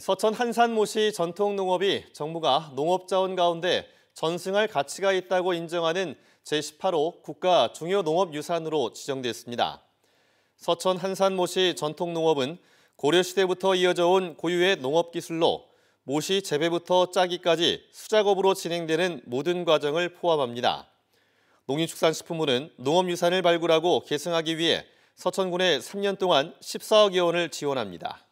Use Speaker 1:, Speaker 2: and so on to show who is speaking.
Speaker 1: 서천 한산모시 전통농업이 정부가 농업자원 가운데 전승할 가치가 있다고 인정하는 제18호 국가 중요 농업유산으로 지정됐습니다. 서천 한산모시 전통농업은 고려시대부터 이어져 온 고유의 농업기술로 모시 재배부터 짜기까지 수작업으로 진행되는 모든 과정을 포함합니다. 농림축산식품부는 농업유산을 발굴하고 계승하기 위해 서천군에 3년 동안 14억여 원을 지원합니다.